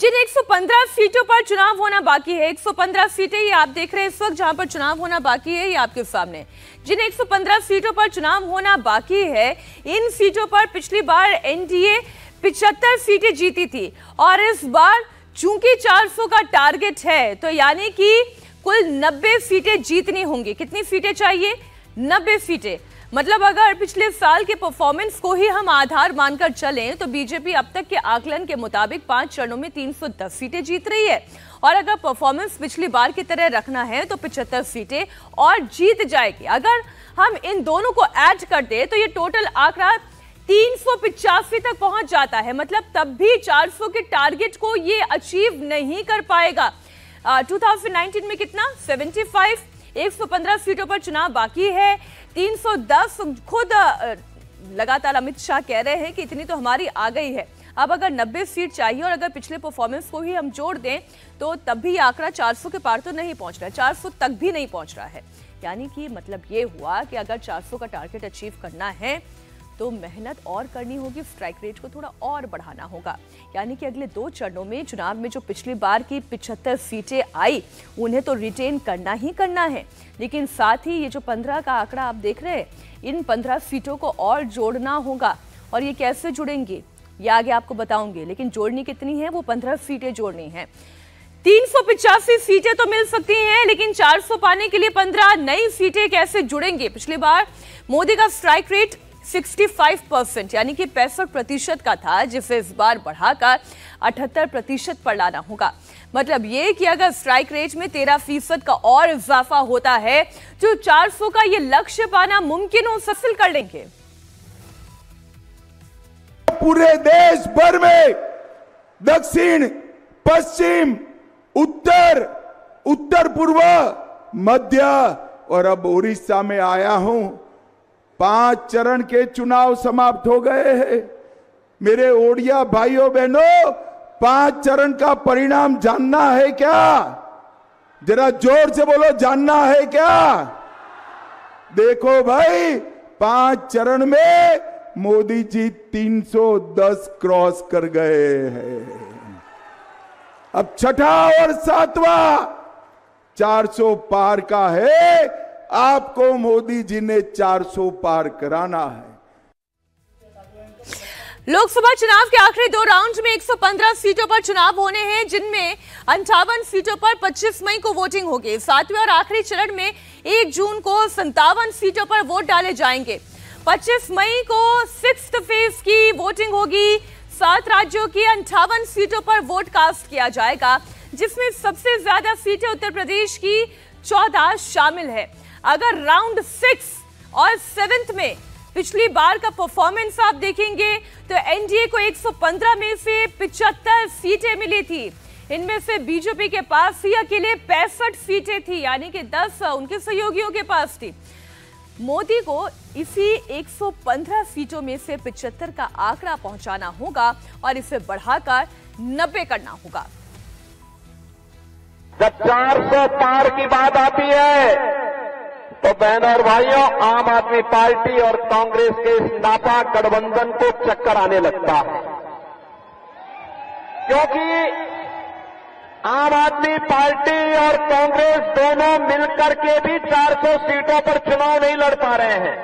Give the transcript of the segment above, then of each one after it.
जिन 115 सीटों पर चुनाव होना बाकी है 115 सीटें ये आप देख रहे हैं इस वक्त जहां पर चुनाव होना बाकी है ये आपके सामने जिन 115 सीटों पर चुनाव होना बाकी है इन सीटों पर पिछली बार एनडीए 75 सीटें जीती थी और इस बार चूंकि 400 का टारगेट है तो यानी कि कुल 90 सीटें जीतनी होंगी कितनी सीटें चाहिए नब्बे सीटें मतलब अगर पिछले साल के परफॉर्मेंस को ही हम आधार मानकर चलें तो बीजेपी अब तक के आकलन के मुताबिक पांच चरणों में 310 सीटें जीत रही है और अगर परफॉर्मेंस पिछली बार की तरह रखना है तो 75 सीटें और जीत जाएगी अगर हम इन दोनों को ऐड कर दें तो ये टोटल आंकड़ा तीन तक पहुंच जाता है मतलब तब भी चार के टारगेट को ये अचीव नहीं कर पाएगा uh, 2019 में कितना 115 सीटों पर चुनाव बाकी है 310 खुद लगातार अमित शाह कह रहे हैं कि इतनी तो हमारी आ गई है अब अगर 90 सीट चाहिए और अगर पिछले परफॉर्मेंस को ही हम जोड़ दें तो तब भी आंकड़ा 400 के पार तो नहीं पहुंच रहा है 400 तक भी नहीं पहुंच रहा है यानी कि मतलब ये हुआ कि अगर 400 का टारगेट अचीव करना है तो मेहनत और करनी होगी स्ट्राइक रेट को थोड़ा और बढ़ाना होगा यानी कि अगले दो चरणों में चुनाव में जो पिछली बार की पिछहत्तर सीटें आई उन्हें तो रिटेन करना ही करना है लेकिन साथ ही ये जो पंद्रह का आंकड़ा आप देख रहे हैं इन पंद्रह सीटों को और जोड़ना होगा और ये कैसे जुड़ेंगे ये आगे आपको बताऊंगी लेकिन जोड़नी कितनी है वो पंद्रह सीटें जोड़नी है तीन सीटें तो मिल सकती हैं लेकिन 400 पाने के लिए 15 नई सीटें कैसे जुड़ेंगे पिछली बार मोदी का स्ट्राइक रेट 65 परसेंट यानी कि पैंसठ प्रतिशत का था जिसे इस बार बढ़ाकर अठहत्तर प्रतिशत पर लाना होगा मतलब ये कि अगर स्ट्राइक रेट में 13 फीसद का और इजाफा होता है तो 400 का ये लक्ष्य पाना मुमकिन हो सफल कर लेंगे पूरे देश भर में दक्षिण पश्चिम उत्तर उत्तर पूर्व मध्य और अब उड़ीसा में आया हूं पांच चरण के चुनाव समाप्त हो गए हैं मेरे ओडिया भाइयों बहनों पांच चरण का परिणाम जानना है क्या जरा जोर से बोलो जानना है क्या देखो भाई पांच चरण में मोदी जी 310 क्रॉस कर गए हैं अब छठा और सातवा 400 पार का है आपको मोदी जी ने 400 पार कराना है लोकसभा चुनाव के आखिरी दो राउंड में 115 सीटों पर चुनाव होने हैं जिनमें अंठावन सीटों पर 25 मई को वोटिंग होगी सातवें और आखिरी चरण में 1 जून को संतावन सीटों पर वोट डाले जाएंगे 25 मई को सिक्स फेज की वोटिंग होगी सात राज्यों की अंठावन सीटों पर वोट कास्ट किया जाएगा जिसमें सबसे ज्यादा सीटें उत्तर प्रदेश की चौदह शामिल है अगर राउंड सिक्स और सेवेंथ में पिछली बार का परफॉर्मेंस आप देखेंगे तो एनडीए को 115 में से 75 सीटें मिली थी इनमें से बीजेपी के पास ही अकेले पैंसठ सीटें थी यानी कि 10 उनके सहयोगियों के पास थी मोदी को इसी 115 सीटों में से 75 का आंकड़ा पहुंचाना होगा और इसे बढ़ाकर 90 करना होगा जब चार सौ पार की बात आती है तो बहनों और भाइयों आम आदमी पार्टी और कांग्रेस के इस नापा गठबंधन को चक्कर आने लगता है क्योंकि आम आदमी पार्टी और कांग्रेस दोनों मिलकर के भी 400 सीटों पर चुनाव नहीं लड़ पा रहे हैं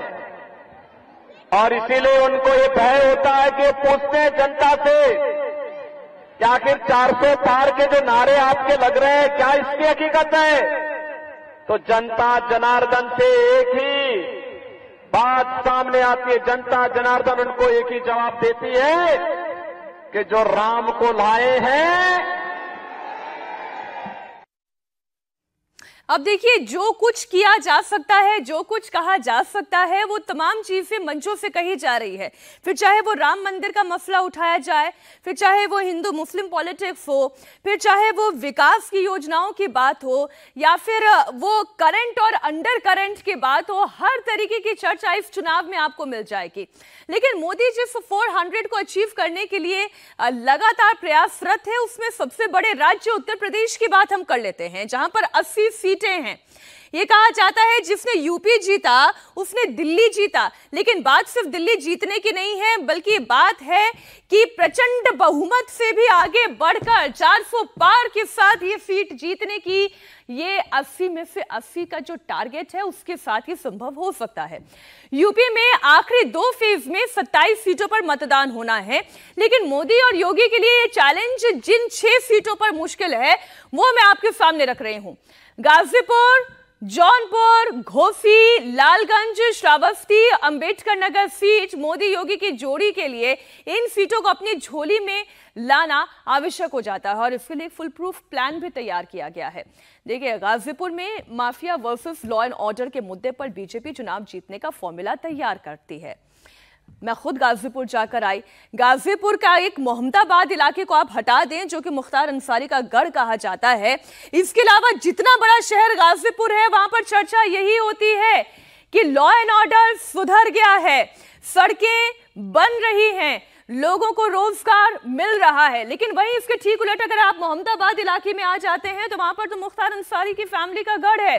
और इसीलिए उनको ये भय होता है कि पूछते जनता से क्या आखिर 400 पार के जो नारे आपके लग रहे हैं क्या इसकी हकीकत है तो जनता जनार्दन से एक ही बात सामने आती है जनता जनार्दन उनको एक ही जवाब देती है कि जो राम को लाए हैं अब देखिए जो कुछ किया जा सकता है जो कुछ कहा जा सकता है वो तमाम चीजें मंचों से कही जा रही है फिर चाहे वो राम मंदिर का मसला उठाया जाए फिर चाहे वो हिंदू मुस्लिम पॉलिटिक्स हो फिर चाहे वो विकास की योजनाओं की बात हो या फिर वो करंट और अंडर करंट की बात हो हर तरीके की चर्चा इस चुनाव में आपको मिल जाएगी लेकिन मोदी जिस फोर हंड्रेड को अचीव करने के लिए लगातार प्रयासरत है उसमें सबसे बड़े राज्य उत्तर प्रदेश की बात हम कर लेते हैं जहां पर अस्सी सीट सीटें हैं ये कहा जाता है जिसने यूपी जीता उसने दिल्ली जीता लेकिन बात सिर्फ दिल्ली जीतने की नहीं है बल्कि बात है कि प्रचंड बहुमत से भी आगे बढ़कर 400 पार के साथ ये सीट जीतने की ये 80 में से 80 का जो टारगेट है उसके साथ ही संभव हो सकता है यूपी में आखिरी दो फेज में 27 सीटों पर मतदान होना है लेकिन मोदी और योगी के लिए ये चैलेंज जिन छह सीटों पर मुश्किल है वो मैं आपके सामने रख रही हूं गाजीपुर जौनपुर घोसी लालगंज श्रावस्ती अंबेडकर नगर सीट मोदी योगी की जोड़ी के लिए इन सीटों को अपनी झोली में लाना आवश्यक हो जाता है और इसके लिए फुल प्रूफ प्लान भी तैयार किया गया है देखिए गाजीपुर में mafia versus law and order के मुद्दे पर बीजेपी चुनाव जीतने का फॉर्मूला तैयार करती है मैं खुद गाजीपुर जाकर आई गाजीपुर का एक मोहम्मदाबाद इलाके को आप हटा दें जो कि मुख्तार अंसारी का गढ़ कहा जाता है इसके अलावा जितना बड़ा शहर गाजीपुर है वहां पर चर्चा यही होती है कि लॉ एंड ऑर्डर सुधर गया है सड़कें बन रही हैं लोगों को रोजगार मिल रहा है लेकिन वहीं इसके ठीक उलट अगर आप मोहम्मदाबाद इलाके में आ जाते हैं तो वहां पर तो मुख्तार अंसारी की फैमिली का गढ़ है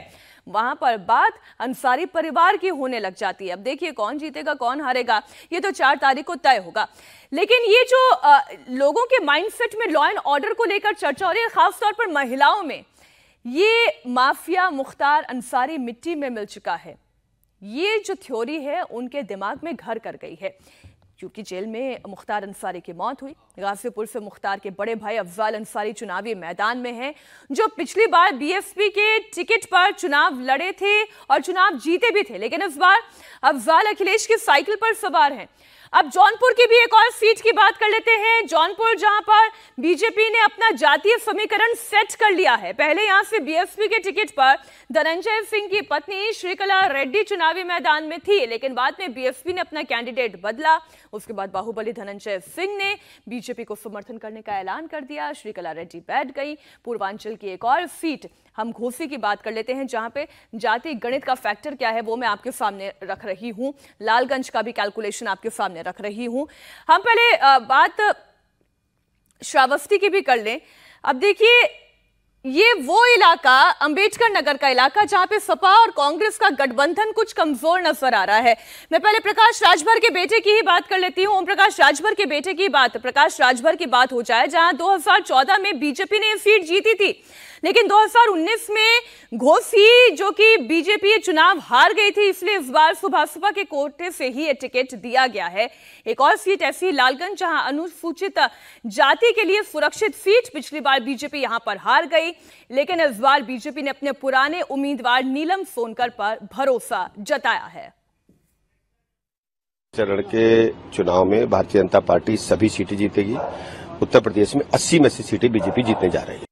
वहां पर बात अंसारी परिवार की होने लग जाती है अब देखिए कौन जीतेगा कौन हारेगा ये तो चार तारीख को तय होगा लेकिन ये जो आ, लोगों के माइंडसेट में लॉ एंड ऑर्डर को लेकर चर्चा हो रही है खासतौर पर महिलाओं में ये माफिया मुख्तार अंसारी मिट्टी में मिल चुका है ये जो थ्योरी है उनके दिमाग में घर कर गई है यूपी जेल में मुख्तार अंसारी की मौत हुई गाजीपुर से मुख्तार के बड़े भाई अफजाल अंसारी चुनावी मैदान में हैं जो पिछली बार बीएसपी के टिकट पर चुनाव लड़े थे और चुनाव जीते भी थे लेकिन इस बार अफजाल अखिलेश की साइकिल पर सवार हैं अब जौनपुर की भी एक और सीट की बात कर लेते हैं जौनपुर जहां पर बीजेपी ने अपना जातीय समीकरण सेट कर लिया है पहले यहां से बीएसपी के टिकट पर धनंजय सिंह की पत्नी श्रीकला रेड्डी चुनावी मैदान में थी लेकिन बाद में बीएसपी ने अपना कैंडिडेट बदला उसके बाद बाहुबली धनंजय सिंह ने बीजेपी को समर्थन करने का ऐलान कर दिया श्रीकला रेड्डी बैठ गई पूर्वांचल की एक और सीट हम घोसी की बात कर लेते हैं जहां पे जाति गणित का फैक्टर क्या है वो मैं आपके सामने रख रही हूं लालगंज का भी कैलकुलेशन आपके सामने सामने रख रही हूं हम पहले बात श्रावस्ती की भी कर लें अब देखिए ये वो इलाका अंबेडकर नगर का इलाका जहां पे सपा और कांग्रेस का गठबंधन कुछ कमजोर नजर आ रहा है मैं पहले प्रकाश राजभर के बेटे की ही बात कर लेती हूं ओम प्रकाश राजभर के बेटे की बात प्रकाश राजभर की बात हो जाए जहां 2014 में बीजेपी ने सीट जीती थी लेकिन 2019 में घोसी जो कि बीजेपी चुनाव हार गई थी इसलिए इस बार सुभाषपा के कोटे से ही टिकट दिया गया है एक और सीट ऐसी लालगंज जहां अनुसूचित जाति के लिए सुरक्षित सीट पिछली बार बीजेपी यहां पर हार गई लेकिन इस बार बीजेपी ने अपने पुराने उम्मीदवार नीलम सोनकर पर भरोसा जताया है चरण के चुनाव में भारतीय जनता पार्टी सभी सीटें जीतेगी उत्तर प्रदेश में 80 में से सीटें बीजेपी जीतने जा रही है